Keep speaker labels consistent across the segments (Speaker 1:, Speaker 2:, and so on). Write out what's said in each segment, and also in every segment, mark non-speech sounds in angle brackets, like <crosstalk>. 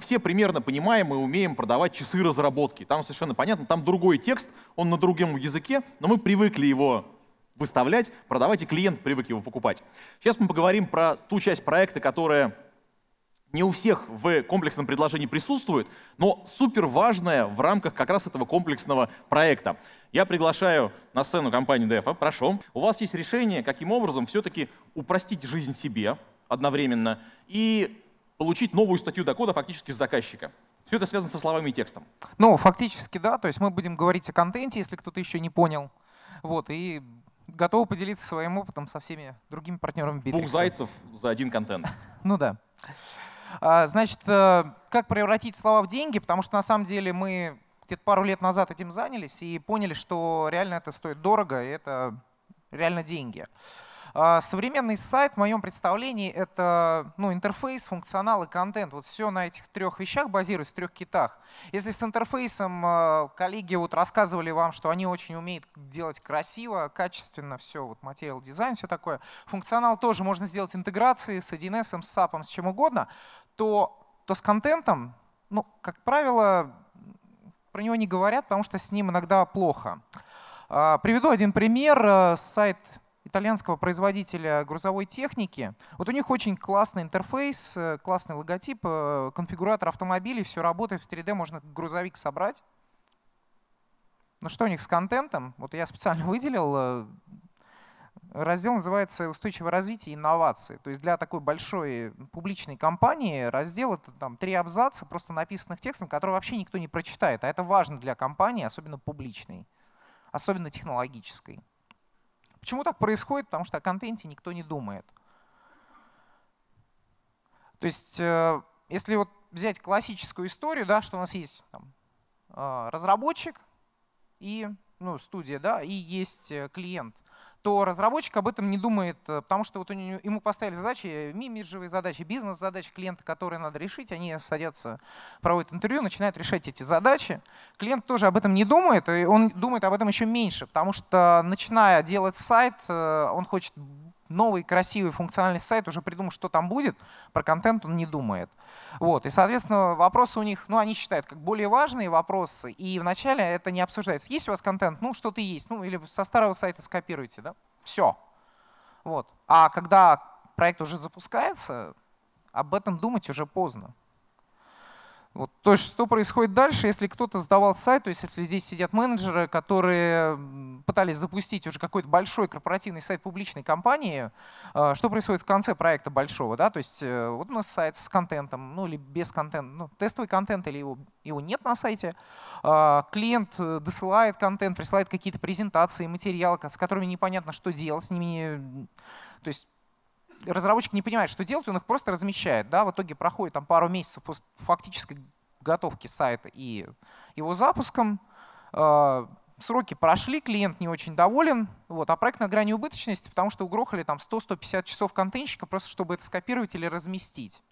Speaker 1: все примерно понимаем и умеем продавать часы разработки. Там совершенно понятно, там другой текст, он на другом языке, но мы привыкли его выставлять, продавать, и клиент привык его покупать. Сейчас мы поговорим про ту часть проекта, которая не у всех в комплексном предложении присутствует, но супер важная в рамках как раз этого комплексного проекта. Я приглашаю на сцену компанию DEFA, прошу. У вас есть решение, каким образом все-таки упростить жизнь себе одновременно и получить новую статью дохода фактически с заказчика. Все это связано со словами и текстом.
Speaker 2: Ну, фактически, да. То есть мы будем говорить о контенте, если кто-то еще не понял. Вот, и готовы поделиться своим опытом со всеми другими партнерами Bittrex. Двух зайцев
Speaker 1: за один контент. <laughs>
Speaker 2: ну да. А, значит, э, как превратить слова в деньги? Потому что на самом деле мы где-то пару лет назад этим занялись и поняли, что реально это стоит дорого, и это реально деньги. А, современный сайт в моем представлении — это ну, интерфейс, функционал и контент. Вот все на этих трех вещах базируется, трех китах. Если с интерфейсом а, коллеги вот рассказывали вам, что они очень умеют делать красиво, качественно, все, вот материал дизайн, все такое. Функционал тоже можно сделать интеграции с 1С, с SAP, с чем угодно, то, то с контентом, ну, как правило, про него не говорят, потому что с ним иногда плохо. А, приведу один пример. Э, сайт итальянского производителя грузовой техники. Вот у них очень классный интерфейс, э, классный логотип, э, конфигуратор автомобилей, все работает в 3D, можно грузовик собрать. Ну что у них с контентом? Вот я специально выделил. Э, раздел называется «Устойчивое развитие и инновации». То есть для такой большой публичной компании раздел — это там три абзаца просто написанных текстом, которые вообще никто не прочитает. А это важно для компании, особенно публичной, особенно технологической. Почему так происходит? Потому что о контенте никто не думает. То есть, э, если вот взять классическую историю, да, что у нас есть там, э, разработчик и ну, студия, да, и есть э, клиент – то разработчик об этом не думает, э, потому что вот ему поставили задачи, имиджевые э, задачи, бизнес-задачи клиента, которые надо решить, они садятся, проводят интервью, начинают решать эти задачи. Клиент тоже об этом не думает, и он думает об этом еще меньше, потому что начиная делать сайт, э, он хочет новый красивый функциональный сайт, уже придумал, что там будет, про контент он не думает. Вот. И, соответственно, вопросы у них, ну, они считают как более важные вопросы, и вначале это не обсуждается. Есть у вас контент? Ну, что-то есть. Ну, или со старого сайта скопируйте, да? Все. Вот. А когда проект уже запускается, об этом думать уже поздно. Вот, то есть что происходит дальше, если кто-то сдавал сайт, то есть если здесь сидят менеджеры, которые пытались запустить уже какой-то большой корпоративный сайт публичной компании, э, что происходит в конце проекта большого, да, то есть э, вот у нас сайт с контентом, ну или без контента, ну тестовый контент или его, его нет на сайте, а, клиент э, досылает контент, присылает какие-то презентации, материалы, с которыми непонятно, что делать, с ними, то есть разработчик не понимает, что делать, он их просто размещает. Да? В итоге проходит там пару месяцев после фактической готовки сайта и его запуском. А, сроки прошли, клиент не очень доволен, вот, а проект на грани убыточности, потому что угрохали там 100-150 часов контентчика, просто чтобы это скопировать или разместить.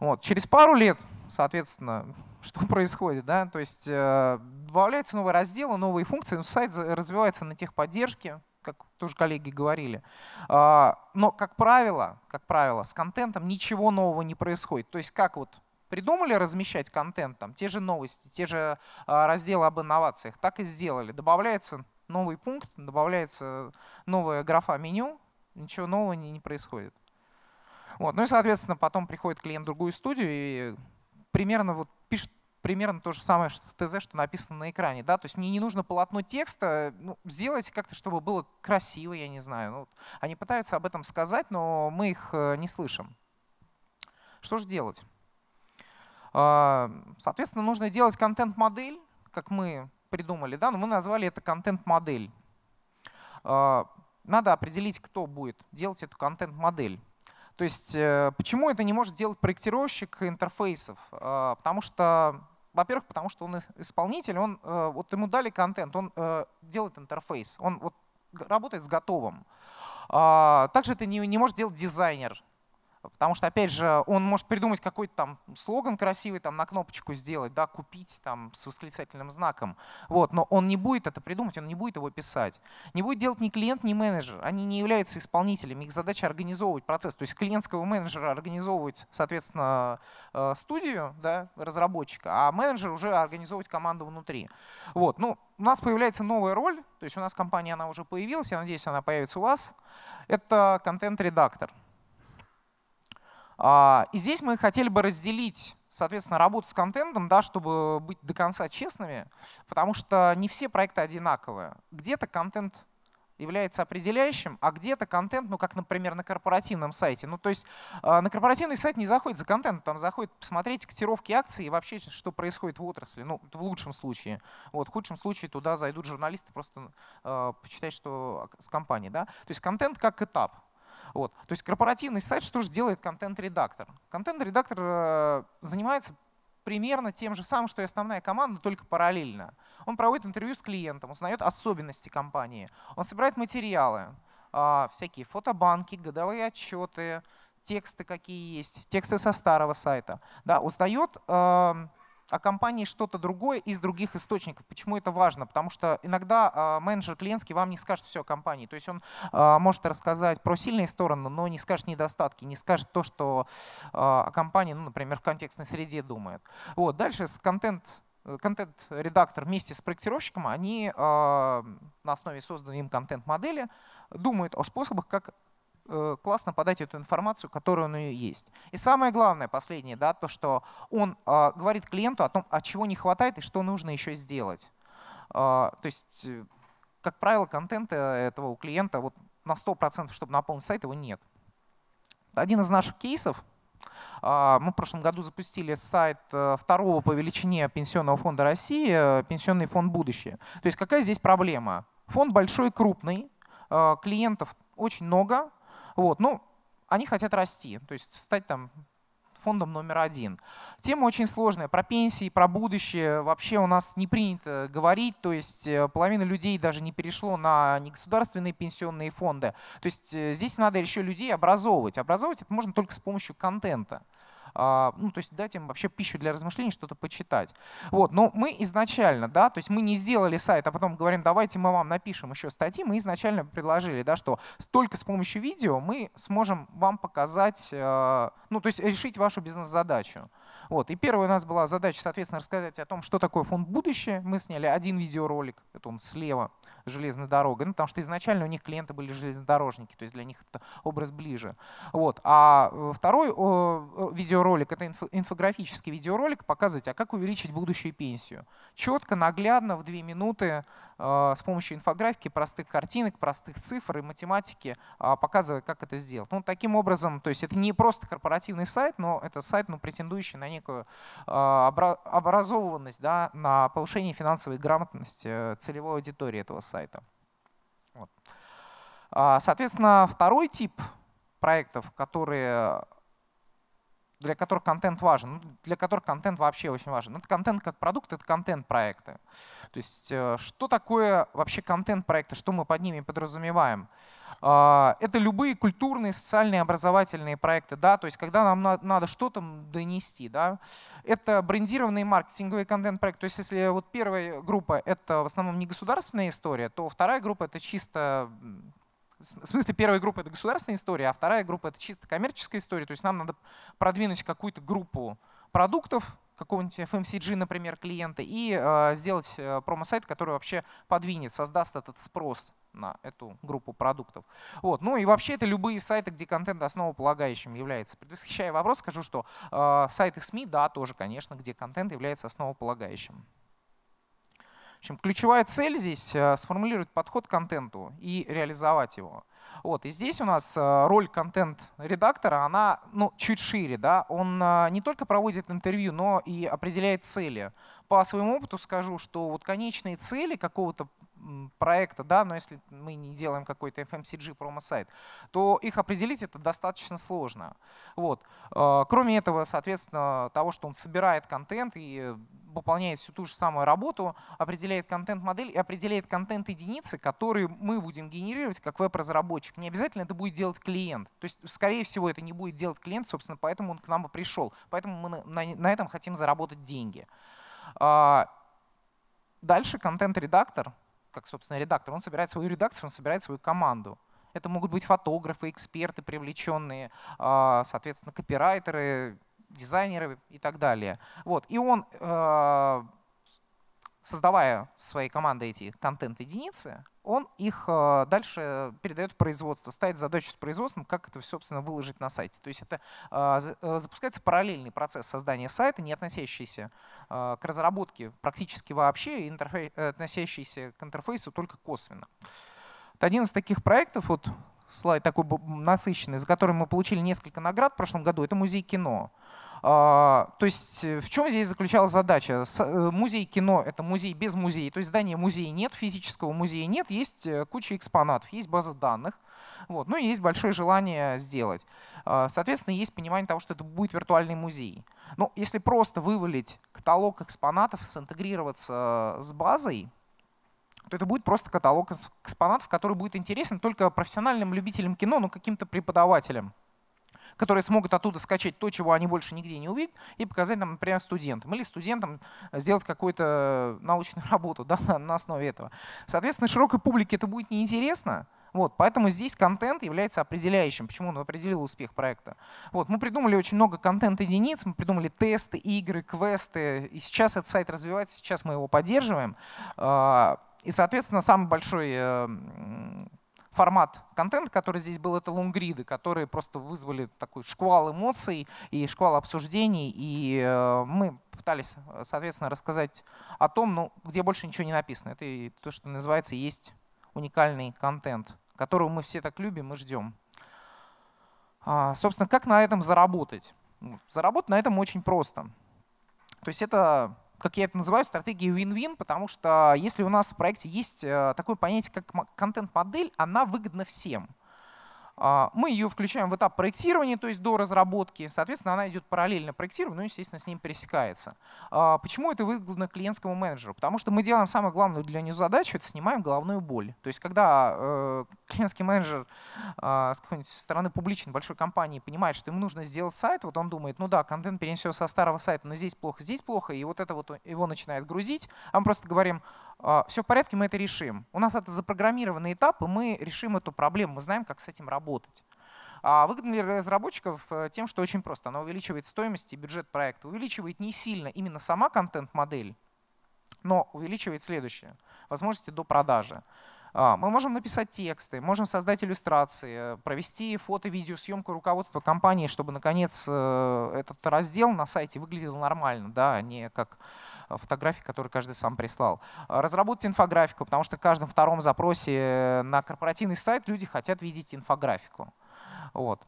Speaker 2: Вот. Через пару лет, соответственно, <laughs> что происходит? Да? То есть э, добавляются новые разделы, новые функции, но сайт развивается на техподдержке, как тоже коллеги говорили. А, но, как правило, как правило, с контентом ничего нового не происходит. То есть как вот придумали размещать контент, там, те же новости, те же а, разделы об инновациях, так и сделали. Добавляется новый пункт, добавляется новая графа меню, ничего нового не, не происходит. Вот. Ну и, соответственно, потом приходит клиент в другую студию и примерно вот пишет примерно то же самое что в ТЗ, что написано на экране. Да? То есть мне не нужно полотно текста, э, ну, сделайте как-то, чтобы было красиво, я не знаю. Ну, они пытаются об этом сказать, но мы их э, не слышим. Что же делать? А, соответственно, нужно делать контент-модель, как мы придумали, да, но ну, мы назвали это контент-модель. А, надо определить, кто будет делать эту контент-модель. То есть э, почему это не может делать проектировщик интерфейсов? А, потому что во-первых, потому что он исполнитель, он, э, вот ему дали контент, он э, делает интерфейс, он вот работает с готовым. А, также это не, не может делать дизайнер. Потому что, опять же, он может придумать какой-то там слоган красивый, там на кнопочку сделать, да, купить там с восклицательным знаком. Вот, но он не будет это придумать, он не будет его писать. Не будет делать ни клиент, ни менеджер. Они не являются исполнителями. Их задача организовывать процесс. То есть клиентского менеджера организовывать, соответственно, э, студию да, разработчика, а менеджер уже организовывать команду внутри. Вот, ну, у нас появляется новая роль, то есть у нас компания, она уже появилась, я надеюсь, она появится у вас. Это контент-редактор. А, и здесь мы хотели бы разделить соответственно, работу с контентом, да, чтобы быть до конца честными, потому что не все проекты одинаковые. Где-то контент является определяющим, а где-то контент, ну как, например, на корпоративном сайте. Ну то есть а, на корпоративный сайт не заходит за контент, там заходит посмотреть котировки акций и вообще, что происходит в отрасли. Ну в лучшем случае. Вот, в худшем случае туда зайдут журналисты просто э, почитать, что с компанией. Да? То есть контент как этап. Вот. То есть корпоративный сайт, что же делает контент-редактор? Контент-редактор э, занимается примерно тем же самым, что и основная команда, только параллельно. Он проводит интервью с клиентом, узнает особенности компании, он собирает материалы, а, всякие фотобанки, годовые отчеты, тексты какие есть, тексты со старого сайта. Да, узнает эм, о компании что-то другое из других источников. Почему это важно? Потому что иногда а, менеджер клиентский вам не скажет все о компании. То есть он а, может рассказать про сильные стороны, но не скажет недостатки, не скажет то, что а, о компании, ну, например, в контекстной среде думает. Вот. Дальше с контент э, контент-редактор вместе с проектировщиком, они на основе созданной им контент-модели думают о способах, как Э, классно подать эту информацию, которую у нее есть. И самое главное, последнее, да, то, что он а, говорит клиенту о том, от а чего не хватает и что нужно еще сделать. А, то есть, э, как правило, контента этого у клиента вот на 100%, чтобы наполнить сайт, его нет. Один из наших кейсов, мы в прошлом году запустили сайт э, второго по величине Пенсионного фонда России, Пенсионный фонд «Будущее». То есть какая здесь проблема? Фонд большой, крупный, клиентов очень много, вот, ну, они хотят расти, то есть стать там фондом номер один. Тема очень сложная, про пенсии, про будущее вообще у нас не принято говорить, то есть э, половина людей даже не перешло на негосударственные пенсионные фонды. То есть э, здесь надо еще людей образовывать. Образовывать это можно только с помощью контента. А, ну, то есть дать им вообще пищу для размышлений, что-то почитать. Вот, но мы изначально, да, то есть мы не сделали сайт, а потом говорим, давайте мы вам напишем еще статьи, мы изначально предложили, да, что только с помощью видео мы сможем вам показать, э, ну, то есть решить вашу бизнес-задачу. Вот. И первая у нас была задача, соответственно, рассказать о том, что такое фонд будущее. Мы сняли один видеоролик, это он слева, железной дорогой, ну, потому что изначально у них клиенты были железнодорожники, то есть для них это образ ближе. Вот. А э, второй э, видеоролик — это инфографический видеоролик, показывать, а как увеличить будущую пенсию. Четко, наглядно, в две минуты а, с помощью инфографики, простых картинок, простых цифр и математики, а, показывая, как это сделать. Ну, таким образом, то есть это не просто корпоративный сайт, но это сайт, ну, претендующий на некую а, образованность, да, на повышение финансовой грамотности э, целевой аудитории этого сайта. Вот. Соответственно, второй тип проектов, которые для которых контент важен, ну, для которых контент вообще очень важен. Это контент как продукт, это контент-проекты. То есть э, что такое вообще контент-проекты, что мы под ними подразумеваем? А, это любые культурные, социальные, образовательные проекты, да, то есть когда нам надо что-то донести, да. Это брендированный маркетинговый контент-проект, то есть если вот первая группа — это в основном не государственная история, то вторая группа — это чисто в смысле, первая группа — это государственная история, а вторая группа — это чисто коммерческая история. То есть нам надо продвинуть какую-то группу продуктов, какого-нибудь FMCG, например, клиента, и э, сделать э, промо-сайт, который вообще подвинет, создаст этот спрос на эту группу продуктов. Вот. Ну и вообще это любые сайты, где контент основополагающим является. Предвосхищая вопрос, скажу, что э, сайты СМИ, да, тоже, конечно, где контент является основополагающим. В общем, ключевая цель здесь э, — сформулировать подход к контенту и реализовать его. Вот. И здесь у нас э, роль контент-редактора, она ну, чуть шире. Да? Он э, не только проводит интервью, но и определяет цели. По своему опыту скажу, что вот конечные цели какого-то проекта, да, но если мы не делаем какой-то FMCG промо-сайт, то их определить это достаточно сложно. Вот. Э, кроме этого, соответственно, того, что он собирает контент и выполняет всю ту же самую работу, определяет контент-модель и определяет контент-единицы, которые мы будем генерировать как веб-разработчик. Не обязательно это будет делать клиент. То есть, скорее всего, это не будет делать клиент, собственно, поэтому он к нам и пришел. Поэтому мы на, на, на этом хотим заработать деньги. А, дальше контент-редактор как, собственно, редактор, он собирает свою редакцию, он собирает свою команду. Это могут быть фотографы, эксперты привлеченные, а, соответственно, копирайтеры, дизайнеры и так далее. Вот. И он а, создавая своей командой эти контент-единицы, он их э, дальше передает в производство, ставит задачу с производством, как это, все собственно, выложить на сайте. То есть это э, э, запускается параллельный процесс создания сайта, не относящийся к разработке практически вообще, и относящийся к интерфейсу только косвенно. Это один из таких проектов, вот слайд такой насыщенный, за который мы получили несколько наград в прошлом году, это музей кино. А, то есть э, в чем здесь заключалась задача? Э, музей кино — это музей без музея. То есть здания музея нет, физического музея нет, есть э, куча экспонатов, есть база данных. Вот. Ну и есть большое желание сделать. А, соответственно, есть понимание того, что это будет виртуальный музей. Но ну, если просто вывалить каталог экспонатов, синтегрироваться с базой, то это будет просто каталог экспонатов, который будет интересен только профессиональным любителям кино, но каким-то преподавателям которые смогут оттуда скачать то, чего они больше нигде не увидят, и показать нам, например, студентам. Или студентам сделать какую-то научную <laughs> работу да, на основе этого. Соответственно, широкой публике это будет неинтересно, вот, поэтому здесь контент является определяющим, почему он определил успех проекта. Вот, мы придумали очень много контент-единиц, мы придумали тесты, игры, квесты, и сейчас этот сайт развивается, сейчас мы его поддерживаем. А, и, соответственно, самый большой э, формат контента, который здесь был, это лонгриды, которые просто вызвали такой шквал эмоций и шквал обсуждений, и э, мы пытались, э, соответственно, рассказать о том, ну, где больше ничего не написано. Это и то, что называется, есть уникальный контент, которого мы все так любим и ждем. А, собственно, как на этом заработать? Ну, заработать на этом очень просто. То есть это как я это называю, стратегии win-win, потому что если у нас в проекте есть э, такое понятие, как контент-модель, она выгодна всем. А, мы ее включаем в этап проектирования, то есть до разработки. Соответственно, она идет параллельно проектированию, но, ну, естественно, с ним пересекается. А, почему это выгодно клиентскому менеджеру? Потому что мы делаем самую главную для нее задачу — это снимаем головную боль. То есть когда э, клиентский менеджер а, с какой-нибудь стороны публичной большой компании понимает, что ему нужно сделать сайт, вот он думает, ну да, контент перенесет со старого сайта, но здесь плохо, здесь плохо, и вот это вот его начинает грузить. А мы просто говорим, а, все в порядке, мы это решим. У нас это запрограммированный этап, и мы решим эту проблему, мы знаем, как с этим работать. А выгодно для разработчиков э, тем, что очень просто. Она увеличивает стоимость и бюджет проекта. Увеличивает не сильно именно сама контент-модель, но увеличивает следующее. Возможности до продажи. А, мы можем написать тексты, можем создать иллюстрации, э, провести фото-видеосъемку руководства компании, чтобы, наконец, э, этот раздел на сайте выглядел нормально, да, а не как фотографий, которые каждый сам прислал. А, Разработать инфографику, потому что в каждом втором запросе э, на корпоративный сайт люди хотят видеть инфографику. Вот.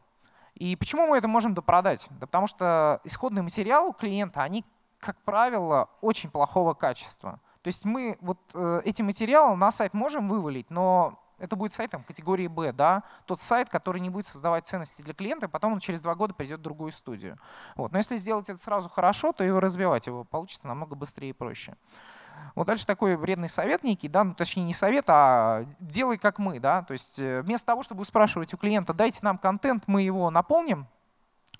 Speaker 2: И почему мы это можем допродать? Да потому что исходный материал у клиента, они, как правило, очень плохого качества. То есть мы вот э, эти материалы на сайт можем вывалить, но это будет сайтом категории B, да, тот сайт, который не будет создавать ценности для клиента, потом он через два года придет в другую студию. Вот. Но если сделать это сразу хорошо, то его развивать его получится намного быстрее и проще. Вот дальше такой вредный совет некий, да, ну точнее не совет, а делай как мы, да, то есть э, вместо того, чтобы спрашивать у клиента, дайте нам контент, мы его наполним,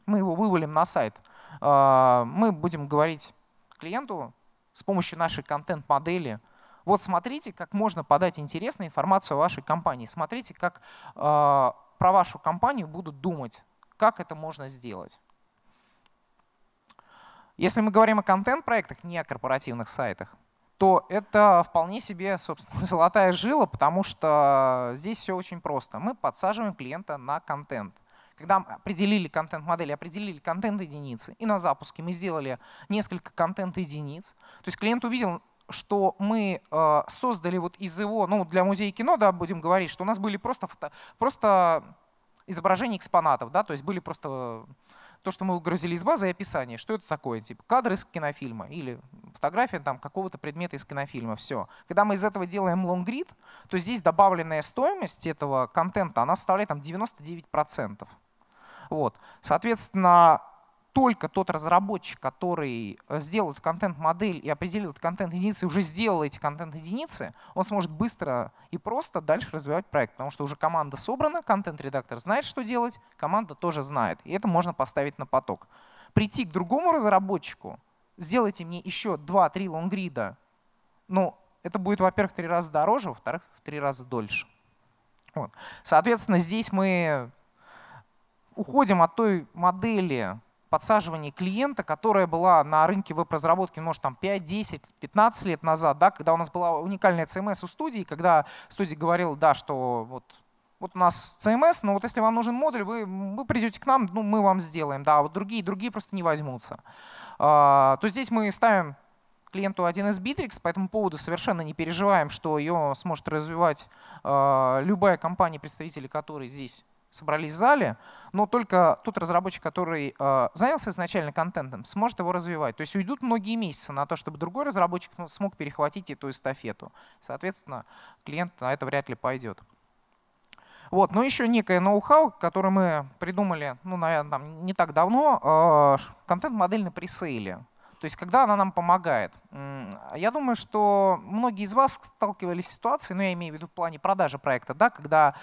Speaker 2: мы его вывалим на сайт, э, мы будем говорить клиенту с помощью нашей контент-модели, вот смотрите, как можно подать интересную информацию о вашей компании. Смотрите, как э, про вашу компанию будут думать, как это можно сделать. Если мы говорим о контент-проектах, не о корпоративных сайтах, то это вполне себе, собственно, <laughs> золотая жила, потому что здесь все очень просто. Мы подсаживаем клиента на контент. Когда мы определили контент-модель, определили контент-единицы, и на запуске мы сделали несколько контент-единиц, то есть клиент увидел что мы э, создали вот из его, ну для музея кино, да, будем говорить, что у нас были просто, фото, просто изображения экспонатов, да, то есть были просто то, что мы выгрузили из базы и описание, что это такое, типа кадры из кинофильма или фотография там какого-то предмета из кинофильма, все. Когда мы из этого делаем лонгрид, то здесь добавленная стоимость этого контента, она составляет там 99%. Вот. Соответственно, только тот разработчик, который э, сделал эту контент-модель и определил этот контент-единицы, уже сделал эти контент-единицы, он сможет быстро и просто дальше развивать проект, потому что уже команда собрана, контент-редактор знает, что делать, команда тоже знает, и это можно поставить на поток. Прийти к другому разработчику, сделайте мне еще 2-3 лонгрида, ну, это будет, во-первых, в три раза дороже, во-вторых, в три раза дольше. Вот. Соответственно, здесь мы уходим от той модели подсаживании клиента, которая была на рынке веб-разработки, может, там 5, 10, 15 лет назад, да, когда у нас была уникальная CMS у студии, когда студия говорила, да, что вот вот у нас CMS, но вот если вам нужен модуль, вы, вы придете к нам, ну, мы вам сделаем. Да, а вот другие, другие просто не возьмутся. А, то здесь мы ставим клиенту 1С Bittrex, по этому поводу совершенно не переживаем, что ее сможет развивать э, любая компания, представители которой здесь собрались в зале, но только тот разработчик, который э, занялся изначально контентом, сможет его развивать. То есть уйдут многие месяцы на то, чтобы другой разработчик ну, смог перехватить эту эстафету. Соответственно, клиент на это вряд ли пойдет. Вот, но еще некое ноу-хау, которое мы придумали, ну, наверное, там, не так давно, э, контент-модель на пресейле. То есть когда она нам помогает. Я думаю, что многие из вас сталкивались с ситуацией, ну я имею в виду в плане продажи проекта, да, когда,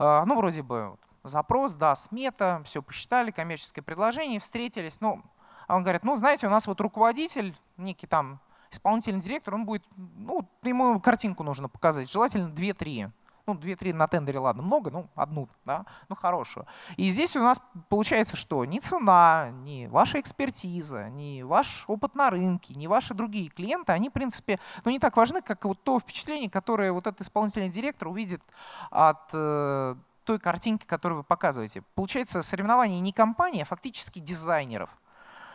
Speaker 2: э, ну вроде бы запрос, да, смета, все посчитали, коммерческое предложение, встретились. Ну, а он говорит, ну, знаете, у нас вот руководитель, некий там исполнительный директор, он будет, ну, ему картинку нужно показать, желательно 2-3. Ну, 2-3 на тендере, ладно, много, ну, одну, да, ну, хорошую. И здесь у нас получается, что ни цена, ни ваша экспертиза, ни ваш опыт на рынке, ни ваши другие клиенты, они, в принципе, ну, не так важны, как вот то впечатление, которое вот этот исполнительный директор увидит от э, той картинки, которую вы показываете. Получается, соревнование не компании, а фактически дизайнеров.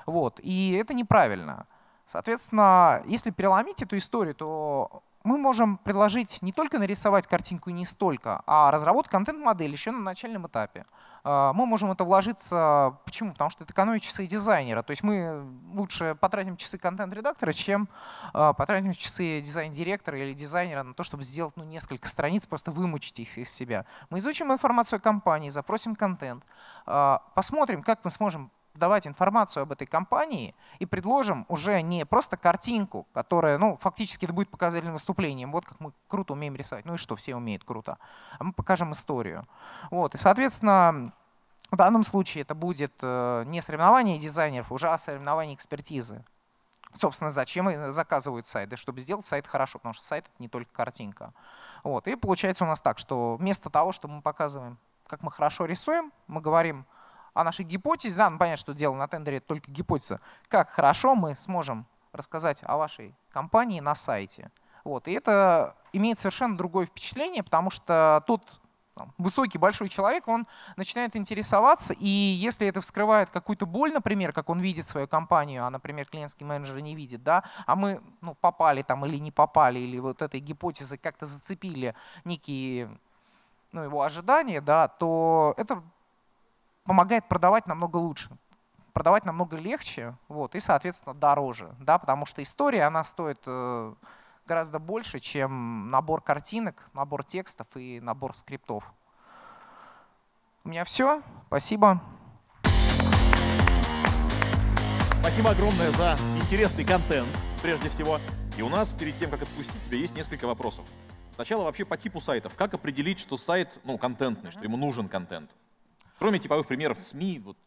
Speaker 2: Вот. И это неправильно. Соответственно, если переломить эту историю, то мы можем предложить не только нарисовать картинку не столько, а разработать контент-модель еще на начальном этапе. А, мы можем это вложиться, почему? Потому что это экономит часы дизайнера. То есть мы лучше потратим часы контент-редактора, чем а, потратим часы дизайн-директора или дизайнера на то, чтобы сделать ну, несколько страниц, просто вымучить их из себя. Мы изучим информацию о компании, запросим контент, а, посмотрим, как мы сможем давать информацию об этой компании и предложим уже не просто картинку, которая, ну, фактически это будет показательным выступлением, вот как мы круто умеем рисовать, ну и что, все умеют круто, а мы покажем историю. Вот, и, соответственно, в данном случае это будет э, не соревнование дизайнеров, уже а соревнование экспертизы. Собственно, зачем заказывают сайты? Чтобы сделать сайт хорошо, потому что сайт — это не только картинка. Вот. И получается у нас так, что вместо того, что мы показываем, как мы хорошо рисуем, мы говорим — о нашей гипотезе, да, ну, понятно, что дело на тендере это только гипотеза, как хорошо мы сможем рассказать о вашей компании на сайте. Вот. И это имеет совершенно другое впечатление, потому что тот там, высокий большой человек, он начинает интересоваться, и если это вскрывает какую-то боль, например, как он видит свою компанию, а, например, клиентский менеджер не видит, да, а мы ну, попали там или не попали, или вот этой гипотезы как-то зацепили некие ну, его ожидания, да, то это помогает продавать намного лучше, продавать намного легче вот, и, соответственно, дороже. Да, потому что история, она стоит э, гораздо больше, чем набор картинок, набор текстов и набор скриптов. У меня все. Спасибо.
Speaker 1: Спасибо огромное за интересный контент, прежде всего. И у нас, перед тем, как отпустить тебя, есть несколько вопросов. Сначала вообще по типу сайтов. Как определить, что сайт, ну, контентный, uh -huh. что ему нужен контент? Кроме типовых примеров СМИ. Вот.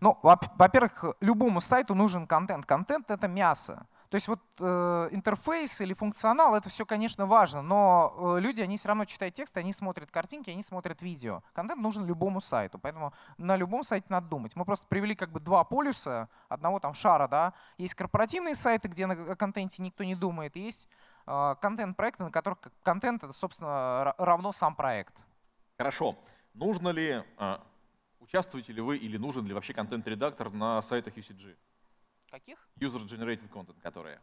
Speaker 2: Ну, во-первых, любому сайту нужен контент. Контент — это мясо. То есть вот э, интерфейс или функционал, это все, конечно, важно, но э, люди, они все равно читают текст, они смотрят картинки, они смотрят видео. Контент нужен любому сайту, поэтому на любом сайте надо думать. Мы просто привели как бы два полюса, одного там шара, да. Есть корпоративные сайты, где на контенте никто не думает, есть э, контент-проекты, на которых контент, это, собственно, равно сам проект.
Speaker 1: Хорошо. Нужно ли а, Участвуете ли вы или нужен ли вообще контент-редактор на сайтах UCG? Каких? User-generated content, которые.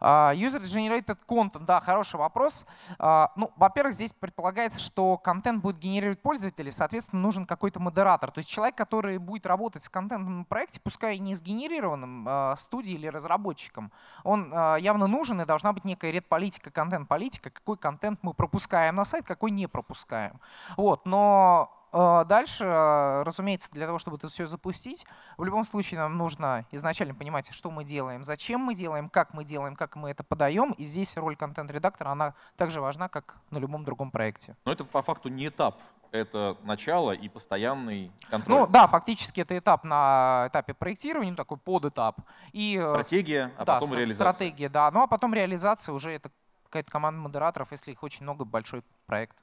Speaker 2: А, user-generated content, да, хороший вопрос. А, ну, во-первых, здесь предполагается, что контент будет генерировать пользователи, соответственно, нужен какой-то модератор. То есть человек, который будет работать с контентом на проекте, пускай и не сгенерированным а, студией или разработчиком, он явно нужен и должна быть некая редполитика, контент-политика, какой контент мы пропускаем на сайт, какой не пропускаем. Вот, но а, дальше, а, разумеется, для того, чтобы это все запустить, в любом случае нам нужно изначально понимать, что мы делаем, зачем мы делаем, как мы делаем, как мы это подаем. И здесь роль контент-редактора, она также важна, как на любом другом
Speaker 1: проекте. Но это по факту не этап это начало и постоянный контроль. Ну
Speaker 2: да, фактически это этап на этапе проектирования, ну, такой подэтап. И, э,
Speaker 1: стратегия, а да, потом реализация.
Speaker 2: Стратегия, да. Ну а потом реализация уже это какая-то команда модераторов, если их очень много, большой
Speaker 1: проект.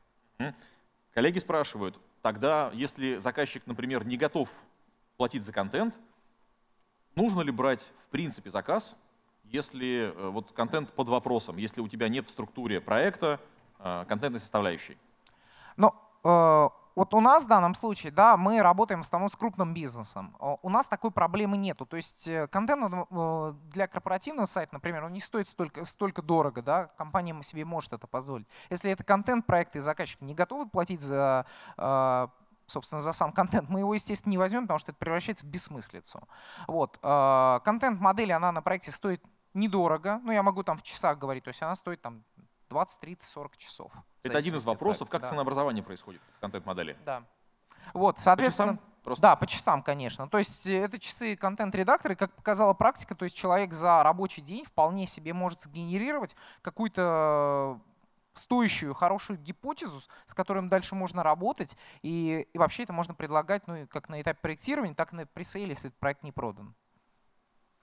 Speaker 1: Коллеги спрашивают, Тогда, если заказчик, например, не готов платить за контент, нужно ли брать в принципе заказ, если э, вот контент под вопросом, если у тебя нет в структуре проекта э, контентной составляющей?
Speaker 2: Ну, э, вот у нас в данном случае, да, мы работаем в основном с крупным бизнесом. Э, у нас такой проблемы нету. То есть э, контент э, для корпоративного сайта, например, он не стоит столько, столько дорого, да, компания себе может это позволить. Если это контент, проекты и заказчики не готовы платить за собственно, за сам контент, мы его, естественно, не возьмем, потому что это превращается в бессмыслицу. Вот. Контент-модель, она на проекте стоит недорого, ну, я могу там в часах говорить, то есть она стоит там 20, 30, 40 часов. Это один из вопросов, как да. ценообразование
Speaker 1: происходит в контент-модели. Да.
Speaker 2: Вот, соответственно... Просто. Да, по
Speaker 1: часам, конечно.
Speaker 2: То есть э, это часы контент редакторы как показала практика, то есть человек за рабочий день вполне себе может сгенерировать какую-то э, стоящую, хорошую гипотезу, с которой дальше можно работать, и, и вообще это можно предлагать ну, как на этапе проектирования, так и на пресейле, если этот проект не продан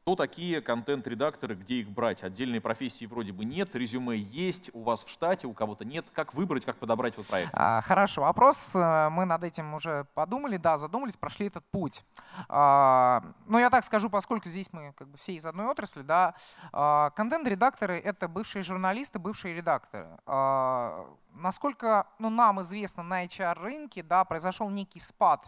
Speaker 1: кто такие контент-редакторы, где их брать? Отдельной профессии вроде бы нет, резюме есть, у вас в штате, у кого-то нет. Как выбрать, как подобрать вот проект? А,
Speaker 2: хороший вопрос. Э, мы над этим уже подумали, да, задумались, прошли этот путь. А, Но ну, я так скажу, поскольку здесь мы как бы все из одной отрасли, да, а, контент-редакторы — это бывшие журналисты, бывшие редакторы. Насколько ну, нам известно на HR-рынке, да, произошел некий спад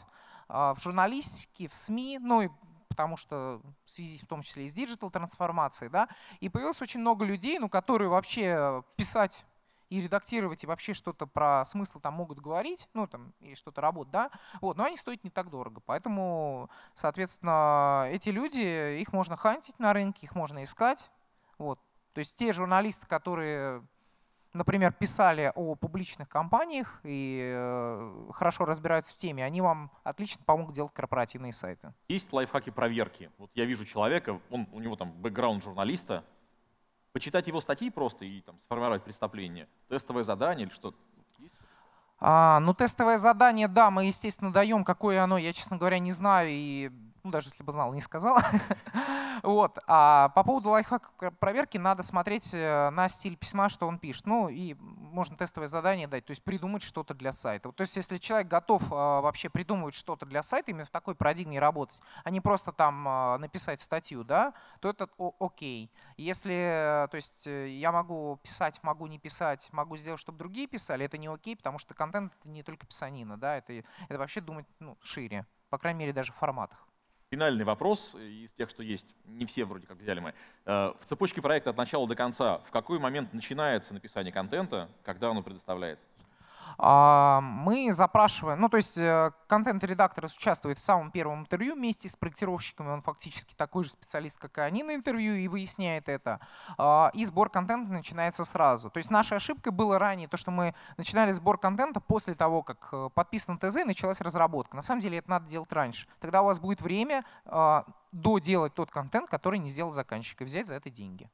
Speaker 2: в журналистике, в СМИ, ну и потому что в связи в том числе и с диджитал-трансформацией, да, и появилось очень много людей, ну, которые вообще писать и редактировать, и вообще что-то про смысл там могут говорить, ну там, и что-то работать, да, вот, но они стоят не так дорого, поэтому, соответственно, эти люди, их можно хантить на рынке, их можно искать, вот, то есть те журналисты, которые например, писали о публичных компаниях и э, хорошо разбираются в теме, они вам отлично помогут делать корпоративные сайты.
Speaker 1: Есть лайфхаки проверки. Вот я вижу человека, он, у него там бэкграунд журналиста, почитать его статьи просто и там, сформировать представление, тестовое задание или что-то.
Speaker 2: А, ну, тестовое задание, да, мы, естественно, даем, какое оно, я, честно говоря, не знаю, и ну даже если бы знал, не сказал. <laughs> вот. А по поводу лайфхака проверки надо смотреть э, на стиль письма, что он пишет. Ну и можно тестовое задание дать, то есть придумать что-то для сайта. То есть если человек готов а, вообще придумывать что-то для сайта, именно в такой парадигме работать, а не просто там а, написать статью, да, то это окей. Если, э, то есть э, я могу писать, могу не писать, могу сделать, чтобы другие писали, это не окей, потому что контент это не только писанина, да, это, это вообще думать ну, шире, по крайней мере даже в форматах
Speaker 1: финальный вопрос из тех, что есть. Не все вроде как взяли мы. Э, в цепочке проекта от начала до конца в какой момент начинается написание контента, когда оно предоставляется?
Speaker 2: А, мы запрашиваем, ну то есть э, контент-редактор участвует в самом первом интервью вместе с проектировщиками, он фактически такой же специалист, как и они на интервью и выясняет это. А, и сбор контента начинается сразу. То есть нашей ошибкой было ранее то, что мы начинали сбор контента после того, как э, подписан ТЗ и началась разработка. На самом деле это надо делать раньше. Тогда у вас будет время а, доделать тот контент, который не сделал заказчик, и взять за это деньги.